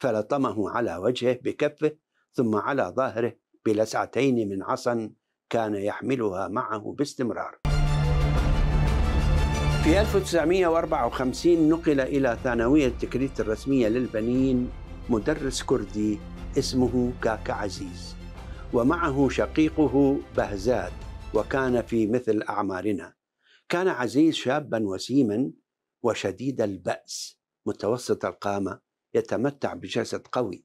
فلطمه على وجهه بكفه ثم على ظهره بلسعتين من عصا كان يحملها معه باستمرار في 1954 نقل إلى ثانوية تكريت الرسمية للبنين مدرس كردي اسمه كاكا عزيز ومعه شقيقه بهزاد وكان في مثل أعمارنا كان عزيز شابا وسيما وشديد البأس متوسط القامة يتمتع بجسد قوي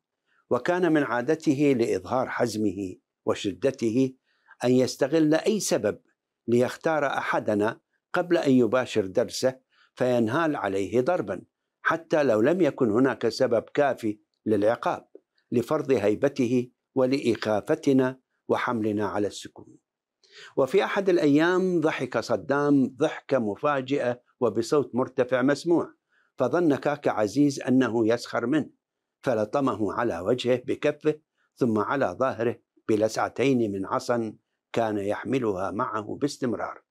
وكان من عادته لاظهار حزمه وشدته ان يستغل اي سبب ليختار احدنا قبل ان يباشر درسه فينهال عليه ضربا حتى لو لم يكن هناك سبب كافي للعقاب لفرض هيبته ولاخافتنا وحملنا على السكون وفي احد الايام ضحك صدام ضحكه مفاجئه وبصوت مرتفع مسموع فظن كاكا عزيز أنه يسخر منه فلطمه على وجهه بكفه ثم على ظهره بلسعتين من عصا كان يحملها معه باستمرار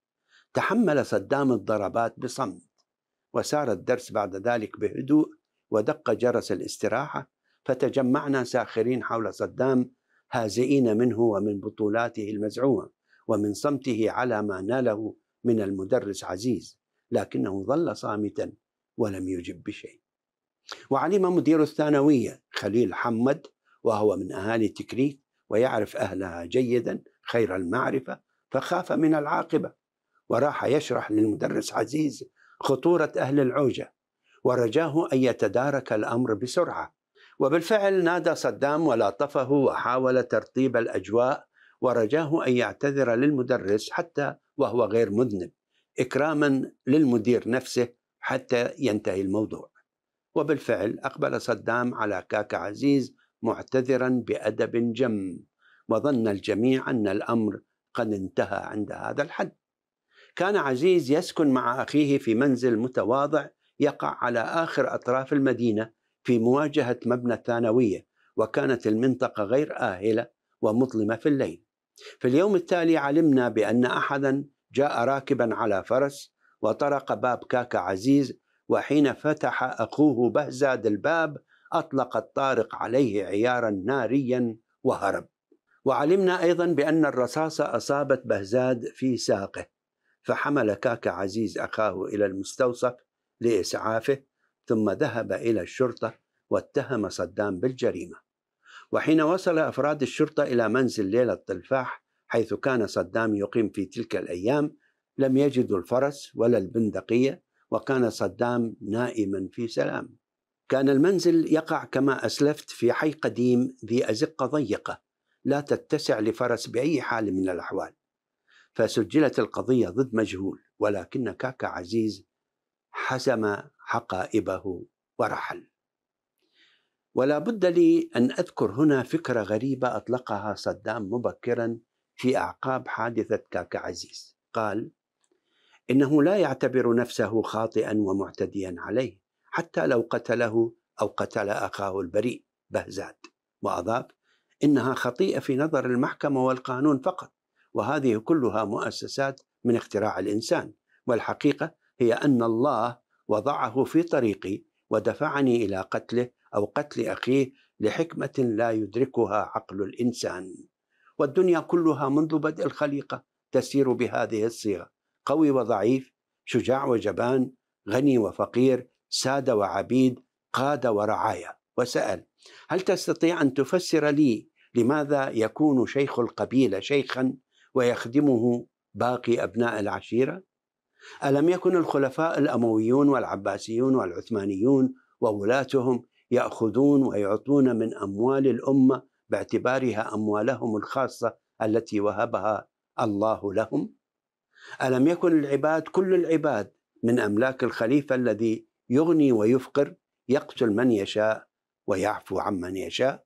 تحمل صدام الضربات بصمت وسار الدرس بعد ذلك بهدوء ودق جرس الاستراحة فتجمعنا ساخرين حول صدام هازئين منه ومن بطولاته المزعومة ومن صمته على ما ناله من المدرس عزيز لكنه ظل صامتا ولم يجب بشيء وعلم مدير الثانوية خليل حمد وهو من أهالي تكريت ويعرف أهلها جيدا خير المعرفة فخاف من العاقبة وراح يشرح للمدرس عزيز خطورة أهل العوجة ورجاه أن يتدارك الأمر بسرعة وبالفعل نادى صدام ولاطفه وحاول ترطيب الأجواء ورجاه أن يعتذر للمدرس حتى وهو غير مذنب إكراما للمدير نفسه حتى ينتهي الموضوع وبالفعل أقبل صدام على كاكا عزيز معتذرا بأدب جم وظن الجميع أن الأمر قد انتهى عند هذا الحد كان عزيز يسكن مع أخيه في منزل متواضع يقع على آخر أطراف المدينة في مواجهة مبنى الثانوية وكانت المنطقة غير آهلة ومظلمة في الليل في اليوم التالي علمنا بأن أحدا جاء راكبا على فرس وطرق باب كاكا عزيز وحين فتح أخوه بهزاد الباب أطلق الطارق عليه عيارا ناريا وهرب وعلمنا أيضا بأن الرصاصة أصابت بهزاد في ساقه فحمل كاكا عزيز أخاه إلى المستوصف لإسعافه ثم ذهب إلى الشرطة واتهم صدام بالجريمة وحين وصل أفراد الشرطة إلى منزل ليلة التلفاح حيث كان صدام يقيم في تلك الأيام لم يجدوا الفرس ولا البندقية وكان صدام نائما في سلام كان المنزل يقع كما أسلفت في حي قديم ذي أزقة ضيقة لا تتسع لفرس بأي حال من الأحوال فسجلت القضية ضد مجهول ولكن كاكا عزيز حسم حقائبه ورحل ولا بد لي أن أذكر هنا فكرة غريبة أطلقها صدام مبكرا في أعقاب حادثة كاكا عزيز قال انه لا يعتبر نفسه خاطئا ومعتديا عليه حتى لو قتله او قتل اخاه البريء بهزاد واضاف انها خطيئه في نظر المحكمه والقانون فقط وهذه كلها مؤسسات من اختراع الانسان والحقيقه هي ان الله وضعه في طريقي ودفعني الى قتله او قتل اخيه لحكمه لا يدركها عقل الانسان والدنيا كلها منذ بدء الخليقه تسير بهذه الصيغه قوي وضعيف شجاع وجبان غني وفقير ساده وعبيد قاده ورعايا وسال هل تستطيع ان تفسر لي لماذا يكون شيخ القبيله شيخا ويخدمه باقي ابناء العشيره الم يكن الخلفاء الامويون والعباسيون والعثمانيون وولاتهم ياخذون ويعطون من اموال الامه باعتبارها اموالهم الخاصه التي وهبها الله لهم ألم يكن العباد كل العباد من أملاك الخليفة الذي يغني ويفقر يقتل من يشاء ويعفو عمن يشاء